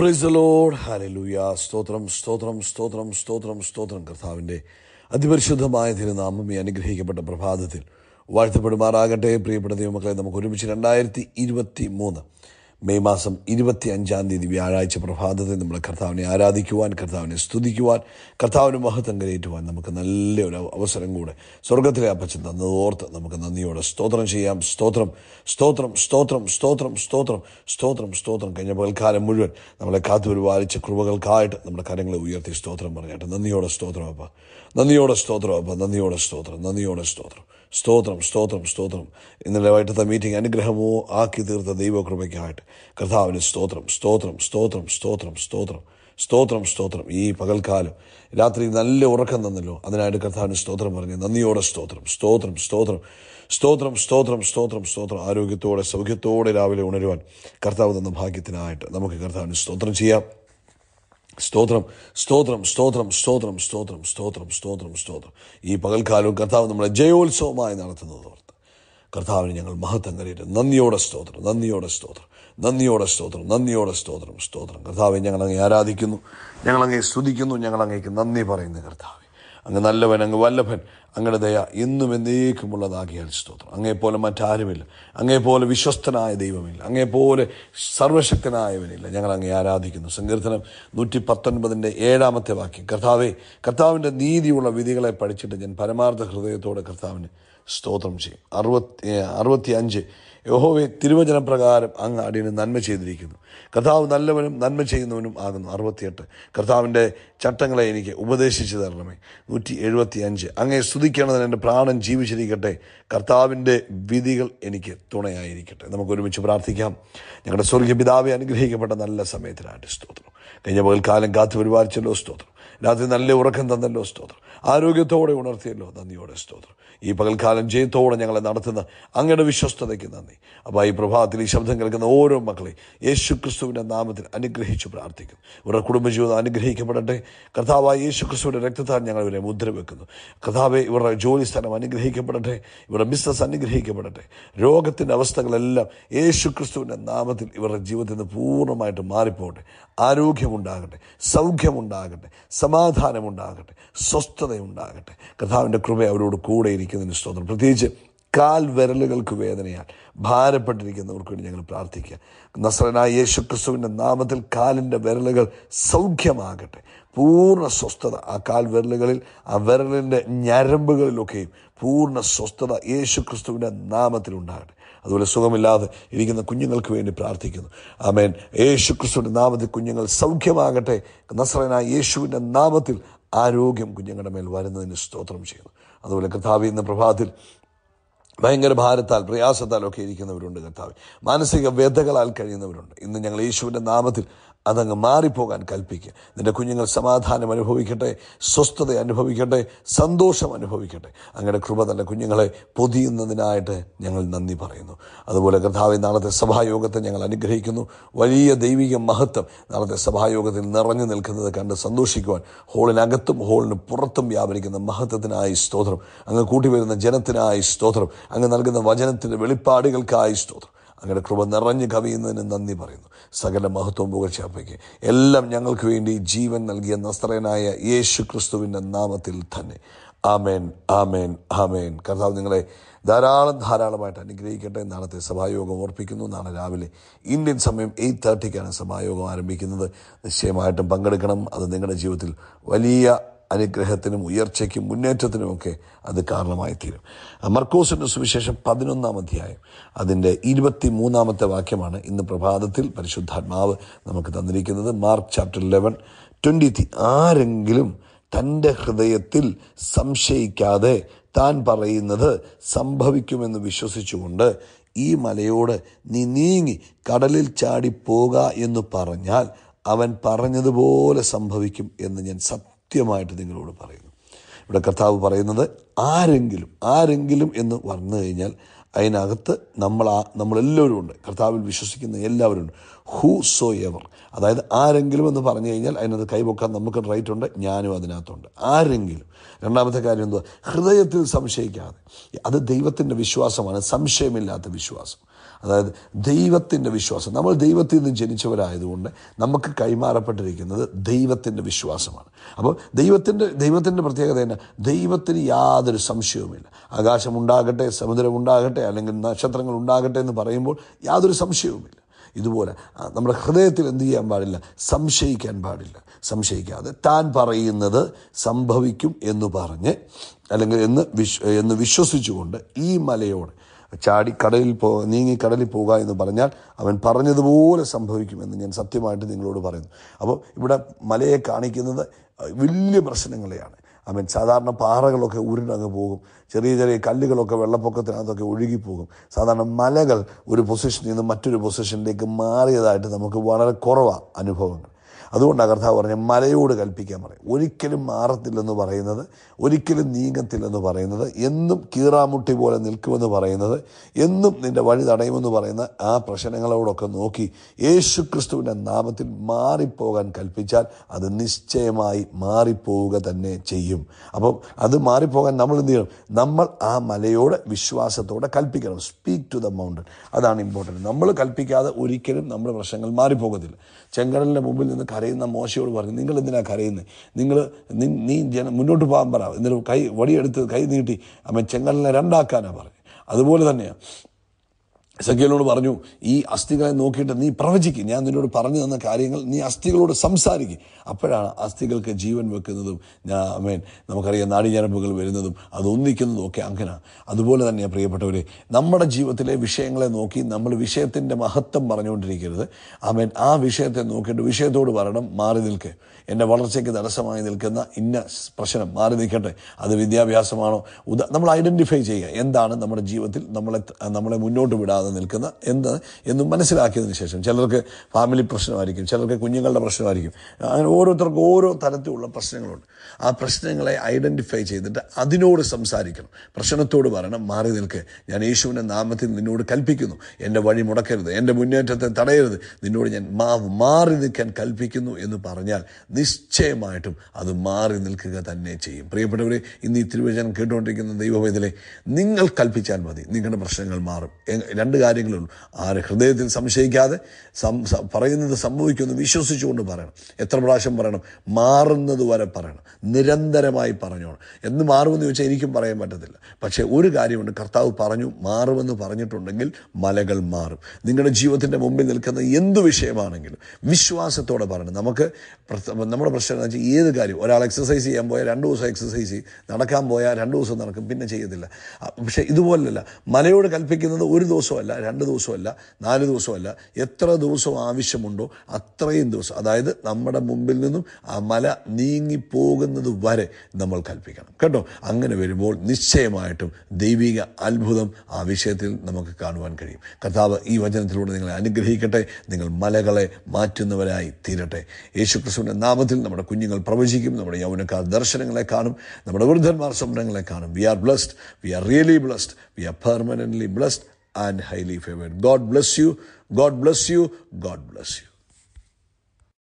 Price load hallelujah സ്തോത്രം സ്തോത്രം സ്തോത്രം സ്തോത്രം സ്തോത്രം കർത്താവിൻ്റെ അതിപരിശുദ്ധമായ തിരുനാമം ഈ അനുഗ്രഹിക്കപ്പെട്ട പ്രഭാതത്തിൽ വാഴ്ത്തപ്പെടുമാറാകട്ടെ പ്രിയപ്പെട്ട ദൈവമക്കളെ നമുക്ക് ഒരുമിച്ച് രണ്ടായിരത്തി ഇരുപത്തി മൂന്ന് മെയ് മാസം ഇരുപത്തി അഞ്ചാം തീയതി വ്യാഴാഴ്ച പ്രഭാതത്തെ നമ്മൾ കർത്താവിനെ ആരാധിക്കുവാൻ കർത്താവിനെ സ്തുതിക്കുവാൻ കർത്താവിന് മഹത്വം കരയേറ്റുവാൻ നമുക്ക് നല്ലൊരു അവസരം കൂടെ സ്വർഗത്തിലെ അപ്പച്ചൻ തന്നത് ഓർത്ത് നമുക്ക് നന്ദിയോടെ സ്തോത്രം ചെയ്യാം സ്തോത്രം സ്തോത്രം സ്തോത്രം സ്തോത്രം സ്തോത്രം സ്തോത്രം സ്തോത്രം കഴിഞ്ഞ പകൽക്കാലം മുഴുവൻ നമ്മളെ കാത്തു പരിപാലിച്ച കൃപകൾക്കായിട്ട് നമ്മുടെ കാര്യങ്ങളെ ഉയർത്തി സ്തോത്രം പറഞ്ഞിട്ട് നന്ദിയോടെ സ്തോത്രം അപ്പ നന്ദിയോടെ സ്തോത്രം അപ്പ നന്ദിയോടെ സ്തോത്രം നന്ദിയോടെ സ്തോത്രം സ്തോത്രം സ്തോത്രം സ്തോത്രം ഇന്നലെ വൈകിട്ടത്തെ മീറ്റിംഗ് അനുഗ്രഹമോ ആക്കി തീർത്ത ദൈവകൃപയ്ക്കായിട്ട് കർത്താവിന് സ്തോത്രം സ്തോത്രം സ്തോത്രം സ്തോത്രം സ്തോത്രം സ്തോത്രം സ്തോത്രം ഈ പകൽക്കാലം രാത്രി നല്ല ഉറക്കം തന്നല്ലോ അതിനായിട്ട് കർത്താവിന് സ്തോത്രം പറഞ്ഞു നന്ദിയോടെ സ്തോത്രം സ്തോത്രം സ്തോത്രം സ്തോത്രം സ്തോത്രം സ്തോത്രം സ്തോത്രം ആരോഗ്യത്തോടെ സൗഖ്യത്തോടെ രാവിലെ ഉണരുവാൻ കർത്താവ് തന്ന ഭാഗ്യത്തിനായിട്ട് നമുക്ക് കർത്താവിന് സ്തോത്രം ചെയ്യാം സ്തോത്രം സ്തോത്രം സ്തോത്രം സ്തോത്രം സ്തോത്രം സ്തോത്രം സ്തോത്രം സ്തോത്രം ഈ പകൽക്കാലവും കർത്താവ് നമ്മളെ ജയോത്സവമായി നടത്തുന്നത് ഓർത്ത് കർത്താവിന് ഞങ്ങൾ മഹത്വം കരയിട്ട് നന്ദിയോടെ സ്തോത്രം നന്ദിയോടെ സ്തോത്രം നന്ദിയോടെ സ്തോത്രം നന്ദിയോടെ സ്തോത്രം സ്തോത്രം കർത്താവെ ഞങ്ങളങ്ങെ ആരാധിക്കുന്നു ഞങ്ങളങ്ങെ സ്തുതിക്കുന്നു ഞങ്ങളങ്ങേക്ക് നന്ദി പറയുന്നു കർത്താവ് അങ്ങ് നല്ലവൻ അങ്ങ് വല്ലഭൻ അങ്ങയുടെ ദയ എന്നും എന്നേക്കുമുള്ളതാകിയാൽ സ്തോത്രം അങ്ങേപ്പോലെ മറ്റാരുമില്ല അങ്ങേപ്പോലെ വിശ്വസ്തനായ ദൈവമില്ല അങ്ങേപ്പോലെ സർവശക്തനായവനില്ല ഞങ്ങൾ അങ്ങേ ആരാധിക്കുന്നു സങ്കീർത്തനം നൂറ്റി പത്തൊൻപതിൻ്റെ ഏഴാമത്തെ വാക്യം കർത്താവെ കർത്താവിൻ്റെ നീതിയുള്ള വിധികളെ പഠിച്ചിട്ട് ഞാൻ പരമാർത്ഥ ഹൃദയത്തോടെ കർത്താവിന് സ്തോത്രം ചെയ്യും അറുപത്തി അറുപത്തി അഞ്ച് യഹോവെ തിരുവചനപ്രകാരം അങ്ങ് അടിയന് നന്മ ചെയ്തിരിക്കുന്നു കർത്താവ് നല്ലവനും നന്മ ചെയ്യുന്നവനും ആകുന്നു അറുപത്തിയെട്ട് കർത്താവിൻ്റെ ചട്ടങ്ങളെ എനിക്ക് ഉപദേശിച്ചു തരണമേ നൂറ്റി എഴുപത്തി അഞ്ച് അങ്ങേ സ്തുതിക്കണമെന്ന് എൻ്റെ പ്രാണൻ ജീവിച്ചിരിക്കട്ടെ കർത്താവിൻ്റെ വിധികൾ എനിക്ക് തുണയായിരിക്കട്ടെ നമുക്ക് ഒരുമിച്ച് പ്രാർത്ഥിക്കാം ഞങ്ങളുടെ സ്വർഗീയ പിതാവെ അനുഗ്രഹിക്കപ്പെട്ട നല്ല സമയത്തിനായിട്ട് സ്തോത്രം കഴിഞ്ഞ പകൽക്കാലം കാത്തു പരിപാലിച്ചല്ലോ സ്തോത്രം രാത്രി നല്ല ഉറക്കം തന്നല്ലോ സ്തോത്രം ആരോഗ്യത്തോടെ ഉണർത്തിയല്ലോ നന്ദിയോടെ സ്തോത്രം ഈ പകൽക്കാലം ജയത്തോടെ ഞങ്ങളെ നടത്തുന്ന അങ്ങയുടെ വിശ്വസ്തതയ്ക്ക് നന്ദി അപ്പോൾ ഈ പ്രഭാതത്തിൽ ഈ ശബ്ദം കേൾക്കുന്ന ഓരോ മക്കളെ യേശു ക്രിസ്തുവിൻ്റെ നാമത്തിൽ അനുഗ്രഹിച്ച് പ്രാർത്ഥിക്കുന്നു ഇവരുടെ കുടുംബജീവിതം അനുഗ്രഹിക്കപ്പെടട്ടെ കഥാവായ യേശു ക്രിസ്തുവിൻ്റെ രക്തത്താൽ ഞങ്ങൾ ഇവരെ മുദ്ര വെക്കുന്നു കർത്താവെ ഇവരുടെ ജോലി സ്ഥലം അനുഗ്രഹിക്കപ്പെടട്ടെ ഇവരുടെ ബിസിനസ് അനുഗ്രഹിക്കപ്പെടട്ടെ രോഗത്തിൻ്റെ അവസ്ഥകളെല്ലാം യേശു ക്രിസ്തുവിൻ്റെ നാമത്തിൽ ഇവരുടെ ജീവിതത്തിൽ നിന്ന് പൂർണ്ണമായിട്ട് മാറിപ്പോകട്ടെ ആരോഗ്യമുണ്ടാകട്ടെ സൗഖ്യമുണ്ടാകട്ടെ സമാധാനമുണ്ടാകട്ടെ സ്വസ്ഥതയുണ്ടാകട്ടെ കർത്താവിൻ്റെ കൃപ അവരോട് കൂടെ ഇരിക്കുന്നതിന് സ്തോത്രം പ്രത്യേകിച്ച് കാൽ വിരലുകൾക്ക് വേദനയാൽ ഭാരപ്പെട്ടിരിക്കുന്നവർക്ക് വേണ്ടി ഞങ്ങൾ പ്രാർത്ഥിക്കുക നസ്രനായ യേശു ക്രിസ്തുവിൻ്റെ നാമത്തിൽ കാലിൻ്റെ വിരലുകൾ സൗഖ്യമാകട്ടെ പൂർണ്ണ സ്വസ്ഥത ആ കാൽ വിരലുകളിൽ ആ വിരലിൻ്റെ ഞരമ്പുകളിലൊക്കെയും പൂർണ്ണ സ്വസ്ഥത യേശു ക്രിസ്തുവിൻ്റെ നാമത്തിൽ അതുപോലെ സുഖമില്ലാതെ ഇരിക്കുന്ന കുഞ്ഞുങ്ങൾക്ക് വേണ്ടി പ്രാർത്ഥിക്കുന്നു ആമേൻ യേശു ക്രിസ്തുവിൻ്റെ നാമത്തിൽ കുഞ്ഞുങ്ങൾ സൗഖ്യമാകട്ടെ നസ്രനായ യേശുവിൻ്റെ നാമത്തിൽ ആരോഗ്യം കുഞ്ഞുങ്ങളുടെ മേൽ വരുന്നതിന് സ്തോത്രം ചെയ്യുന്നു അതുപോലെ കർത്താവ് ഇന്ന് പ്രഭാതത്തിൽ ഭയങ്കര ഭാരത്താൽ പ്രയാസത്താൽ ഒക്കെ ഇരിക്കുന്നവരുണ്ട് കർത്താവ് മാനസിക വ്യതകളാൽ കഴിയുന്നവരുണ്ട് ഇന്ന് ഞങ്ങൾ യേശുവിൻ്റെ നാമത്തിൽ അതങ്ങ് മാറിപ്പോകാൻ കൽപ്പിക്കുക നിന്റെ കുഞ്ഞുങ്ങൾ സമാധാനം അനുഭവിക്കട്ടെ സ്വസ്ഥത അനുഭവിക്കട്ടെ സന്തോഷം അനുഭവിക്കട്ടെ അങ്ങയുടെ കൃപ തൻ്റെ കുഞ്ഞുങ്ങളെ പൊതിയുന്നതിനായിട്ട് ഞങ്ങൾ നന്ദി പറയുന്നു അതുപോലെ കർത്താവ് നാളത്തെ സഭായോഗത്തെ ഞങ്ങൾ അനുഗ്രഹിക്കുന്നു വലിയ ദൈവിക മഹത്വം നാളത്തെ സഭായോഗത്തിൽ നിറഞ്ഞു നിൽക്കുന്നത് കണ്ട് സന്തോഷിക്കുവാൻ ഹോളിനകത്തും ഹോളിന് പുറത്തും വ്യാപരിക്കുന്ന മഹത്വത്തിനായി സ്തോത്രം അങ്ങ് കൂട്ടിവരുന്ന ജനത്തിനായി സ്തോത്രം അങ്ങ് നൽകുന്ന വചനത്തിൻ്റെ വെളിപ്പാടുകൾക്കായി സ്തോത്രം അങ്ങയുടെ കൃപ നിറഞ്ഞു കവിയുന്നതിന് നന്ദി പറയുന്നു സകല മഹത്വം അപ്പയ്ക്ക് എല്ലാം ഞങ്ങൾക്ക് വേണ്ടി ജീവൻ നൽകിയ നസ്ത്രനായ യേശു ക്രിസ്തുവിൻ്റെ നാമത്തിൽ തന്നെ ആമേൻ ആമേൻ ആമേൻ കർത്താവ് നിങ്ങളെ ധാരാളം ധാരാളമായിട്ട് അനുഗ്രഹിക്കട്ടെ നാളത്തെ സഭായോഗം ഓർപ്പിക്കുന്നു നാളെ രാവിലെ ഇന്ത്യൻ സമയം എയ്റ്റ് തേർട്ടിക്കാണ് സഭായോഗം ആരംഭിക്കുന്നത് നിശ്ചയമായിട്ടും പങ്കെടുക്കണം അത് നിങ്ങളുടെ ജീവിതത്തിൽ വലിയ അനുഗ്രഹത്തിനും ഉയർച്ചയ്ക്കും മുന്നേറ്റത്തിനുമൊക്കെ അത് കാരണമായി തീരും മർക്കോസിൻ്റെ സുവിശേഷം പതിനൊന്നാം അധ്യായം അതിൻ്റെ ഇരുപത്തി മൂന്നാമത്തെ വാക്യമാണ് ഇന്ന് പ്രഭാതത്തിൽ പരിശുദ്ധാത്മാവ് നമുക്ക് തന്നിരിക്കുന്നത് മാർക്ക് ചാപ്റ്റർ ലെവൻ ട്വൻറ്റി ആരെങ്കിലും തൻ്റെ ഹൃദയത്തിൽ സംശയിക്കാതെ താൻ പറയുന്നത് സംഭവിക്കുമെന്ന് വിശ്വസിച്ചുകൊണ്ട് ഈ മലയോട് നീ നീങ്ങി കടലിൽ ചാടിപ്പോക എന്ന് പറഞ്ഞാൽ അവൻ പറഞ്ഞതുപോലെ സംഭവിക്കും എന്ന് ഞാൻ സത്യം കൃത്യമായിട്ട് നിങ്ങളോട് പറയുന്നു ഇവിടെ കർത്താവ് പറയുന്നത് ആരെങ്കിലും ആരെങ്കിലും എന്ന് പറഞ്ഞു കഴിഞ്ഞാൽ അതിനകത്ത് നമ്മൾ നമ്മളെല്ലാവരും ഉണ്ട് കർത്താവിൽ വിശ്വസിക്കുന്ന എല്ലാവരും ഉണ്ട് ഹൂ സോ എവർ അതായത് ആരെങ്കിലും എന്ന് പറഞ്ഞു കഴിഞ്ഞാൽ അതിനകത്ത് കൈപൊക്കാൻ നമുക്ക് റൈറ്റ് ഉണ്ട് ഞാനും അതിനകത്തുണ്ട് ആരെങ്കിലും രണ്ടാമത്തെ കാര്യം എന്തുവാ ഹൃദയത്തിൽ സംശയിക്കാതെ അത് ദൈവത്തിൻ്റെ വിശ്വാസമാണ് സംശയമില്ലാത്ത വിശ്വാസം അതായത് ദൈവത്തിൻ്റെ വിശ്വാസം നമ്മൾ ദൈവത്തിൽ നിന്ന് ജനിച്ചവരായതുകൊണ്ട് നമുക്ക് കൈമാറപ്പെട്ടിരിക്കുന്നത് ദൈവത്തിൻ്റെ വിശ്വാസമാണ് അപ്പോൾ ദൈവത്തിൻ്റെ ദൈവത്തിൻ്റെ പ്രത്യേകത തന്നെ ദൈവത്തിന് യാതൊരു സംശയവുമില്ല ആകാശമുണ്ടാകട്ടെ സമുദ്രമുണ്ടാകട്ടെ അല്ലെങ്കിൽ നക്ഷത്രങ്ങൾ ഉണ്ടാകട്ടെ എന്ന് പറയുമ്പോൾ യാതൊരു സംശയവുമില്ല ഇതുപോലെ നമ്മുടെ ഹൃദയത്തിൽ എന്ത് ചെയ്യാൻ പാടില്ല സംശയിക്കാൻ പാടില്ല സംശയിക്കാതെ താൻ പറയുന്നത് സംഭവിക്കും എന്ന് പറഞ്ഞ് അല്ലെങ്കിൽ എന്ന് വിശ്വ എന്ന് വിശ്വസിച്ചുകൊണ്ട് ഈ മലയോട് ചാടി കടലിൽ പോ നീങ്ങി കടലിൽ പോകുക എന്ന് പറഞ്ഞാൽ അവൻ പറഞ്ഞതുപോലെ സംഭവിക്കുമെന്ന് ഞാൻ സത്യമായിട്ട് നിങ്ങളോട് പറയുന്നു അപ്പോൾ ഇവിടെ മലയെ കാണിക്കുന്നത് വലിയ പ്രശ്നങ്ങളെയാണ് അവൻ സാധാരണ പാറകളൊക്കെ ഉരുണ്ടങ്ങ് പോകും ചെറിയ ചെറിയ കല്ലുകളൊക്കെ വെള്ളപ്പൊക്കത്തിനകത്തൊക്കെ ഒഴുകിപ്പോകും സാധാരണ മലകൾ ഒരു പൊസിഷനിൽ നിന്ന് മറ്റൊരു പൊസിഷനിലേക്ക് മാറിയതായിട്ട് നമുക്ക് വളരെ കുറവാണ് അനുഭവങ്ങൾ അതുകൊണ്ടാണ് കർത്താവ് പറഞ്ഞ മലയോട് കൽപ്പിക്കാൻ പറയും ഒരിക്കലും മാറത്തില്ലെന്ന് പറയുന്നത് ഒരിക്കലും നീങ്ങത്തില്ലെന്ന് പറയുന്നത് എന്നും കീറാമുട്ടി പോലെ നിൽക്കുമെന്ന് പറയുന്നത് എന്നും നിൻ്റെ വഴി തടയുമെന്ന് പറയുന്ന ആ പ്രശ്നങ്ങളോടൊക്കെ നോക്കി യേശു ക്രിസ്തുവിൻ്റെ നാമത്തിൽ മാറിപ്പോകാൻ കൽപ്പിച്ചാൽ അത് നിശ്ചയമായി മാറിപ്പോവുക തന്നെ ചെയ്യും അപ്പം അത് മാറിപ്പോകാൻ നമ്മൾ എന്ത് ചെയ്യണം നമ്മൾ ആ മലയോട് വിശ്വാസത്തോടെ കൽപ്പിക്കണം സ്പീക്ക് ടു ദ മൗണ്ടൻ അതാണ് ഇമ്പോർട്ടൻറ്റ് നമ്മൾ കൽപ്പിക്കാതെ ഒരിക്കലും നമ്മുടെ പ്രശ്നങ്ങൾ മാറിപ്പോകത്തില്ല ചെങ്കടലിൻ്റെ മുമ്പിൽ നിന്ന് കരയുന്ന മോശയോട് പറഞ്ഞു നിങ്ങൾ എന്തിനാ കരയുന്നത് നിങ്ങൾ നീ ജന മുന്നോട്ട് പോകാൻ പറ എന്നിട്ട് കൈ വടിയെടുത്ത് കൈ നീട്ടി അമ്മ ചെങ്കലിനെ രണ്ടാക്കാനാണ് പറഞ്ഞു അതുപോലെ തന്നെയാണ് സഖ്യലോട് പറഞ്ഞു ഈ അസ്ഥികളെ നോക്കിയിട്ട് നീ പ്രവചിക്കും ഞാൻ നിന്നോട് പറഞ്ഞു തന്ന കാര്യങ്ങൾ നീ അസ്ഥികളോട് സംസാരിക്കും അപ്പോഴാണ് അസ്ഥികൾക്ക് ജീവൻ വെക്കുന്നതും ഞാൻ അമേൻ നമുക്കറിയാം നാടിഞ്ഞരമ്പുകൾ വരുന്നതും അത് ഒക്കെ അങ്ങനെയാണ് അതുപോലെ തന്നെ പ്രിയപ്പെട്ടവരെ നമ്മുടെ ജീവിതത്തിലെ വിഷയങ്ങളെ നോക്കി നമ്മൾ വിഷയത്തിൻ്റെ മഹത്വം പറഞ്ഞുകൊണ്ടിരിക്കരുത് അമേൻ ആ വിഷയത്തെ നോക്കിയിട്ട് വിഷയത്തോട് പറയണം മാറി നിൽക്കുക എൻ്റെ വളർച്ചയ്ക്ക് തടസ്സമായി നിൽക്കുന്ന ഇന്ന പ്രശ്നം മാറി നിൽക്കട്ടെ അത് വിദ്യാഭ്യാസമാണോ ഉദാ നമ്മൾ ഐഡൻറ്റിഫൈ ചെയ്യുക എന്താണ് നമ്മുടെ ജീവിതത്തിൽ നമ്മളെ നമ്മളെ മുന്നോട്ട് വിടാതെ മാറാതെ നിൽക്കുന്ന എന്ത് എന്നും മനസ്സിലാക്കിയതിന് ശേഷം ചിലർക്ക് ഫാമിലി പ്രശ്നമായിരിക്കും ചിലർക്ക് കുഞ്ഞുങ്ങളുടെ പ്രശ്നമായിരിക്കും അങ്ങനെ ഓരോരുത്തർക്കും ഓരോ തരത്തിലുള്ള പ്രശ്നങ്ങളുണ്ട് ആ പ്രശ്നങ്ങളെ ഐഡൻറ്റിഫൈ ചെയ്തിട്ട് അതിനോട് സംസാരിക്കണം പ്രശ്നത്തോട് പറയണം മാറി നിൽക്കുക ഞാൻ യേശുവിൻ്റെ നാമത്തിൽ നിന്നോട് കൽപ്പിക്കുന്നു എൻ്റെ വഴി മുടക്കരുത് എൻ്റെ മുന്നേറ്റത്തെ തടയരുത് നിന്നോട് ഞാൻ മാറി നിൽക്കാൻ കൽപ്പിക്കുന്നു എന്ന് പറഞ്ഞാൽ നിശ്ചയമായിട്ടും അത് മാറി നിൽക്കുക തന്നെ ചെയ്യും പ്രിയപ്പെട്ടവരെ ഇന്ന് ഈ തിരുവചനം കേട്ടുകൊണ്ടിരിക്കുന്ന ദൈവവേദലെ നിങ്ങൾ കൽപ്പിച്ചാൽ മതി നിങ്ങളുടെ പ്രശ്നങ്ങൾ മാറും രണ്ട് രണ്ട് കാര്യങ്ങളുള്ളൂ ആരെ ഹൃദയത്തിൽ സംശയിക്കാതെ പറയുന്നത് സംഭവിക്കുമെന്ന് വിശ്വസിച്ചുകൊണ്ട് പറയണം എത്ര പ്രാവശ്യം പറയണം മാറുന്നത് വരെ പറയണം നിരന്തരമായി പറഞ്ഞോണം എന്ന് മാറുമെന്ന് ചോദിച്ചാൽ എനിക്കും പറയാൻ പറ്റത്തില്ല പക്ഷേ ഒരു കാര്യമുണ്ട് കർത്താവ് പറഞ്ഞു മാറുമെന്ന് പറഞ്ഞിട്ടുണ്ടെങ്കിൽ മലകൾ മാറും നിങ്ങളുടെ ജീവിതത്തിൻ്റെ മുമ്പിൽ നിൽക്കുന്ന എന്ത് വിഷയമാണെങ്കിലും വിശ്വാസത്തോടെ പറയണം നമുക്ക് നമ്മുടെ പ്രശ്നം എന്ന് വെച്ചാൽ ഏത് കാര്യം ഒരാൾ എക്സസൈസ് ചെയ്യാൻ പോയാൽ രണ്ട് ദിവസം എക്സസൈസ് ചെയ്യും നടക്കാൻ പോയാൽ രണ്ട് ദിവസം നടക്കും പിന്നെ ചെയ്യത്തില്ല പക്ഷേ ഇതുപോലല്ല മലയോട് കൽപ്പിക്കുന്നത് ഒരു ദിവസമല്ല ദിവസമല്ല രണ്ട് ദിവസമല്ല നാല് ദിവസമല്ല എത്ര ദിവസം ആവശ്യമുണ്ടോ അത്രയും ദിവസം അതായത് നമ്മുടെ മുമ്പിൽ നിന്നും ആ മല നീങ്ങിപ്പോകുന്നത് വരെ നമ്മൾ കൽപ്പിക്കണം കേട്ടോ അങ്ങനെ വരുമ്പോൾ നിശ്ചയമായിട്ടും ദൈവിക അത്ഭുതം ആ വിഷയത്തിൽ നമുക്ക് കാണുവാൻ കഴിയും കർത്താവ് ഈ വചനത്തിലൂടെ നിങ്ങളെ അനുഗ്രഹിക്കട്ടെ നിങ്ങൾ മലകളെ മാറ്റുന്നവരായി തീരട്ടെ യേശുക്രിസ്തുവിൻ്റെ നാമത്തിൽ നമ്മുടെ കുഞ്ഞുങ്ങൾ പ്രവചിക്കും നമ്മുടെ യൗവനക്കാർ ദർശനങ്ങളെ കാണും നമ്മുടെ വൃദ്ധന്മാർ സ്വപ്നങ്ങളെ കാണും we are blessed we are really blessed we are permanent blessed and highly favored. God bless you. God bless you. God bless you.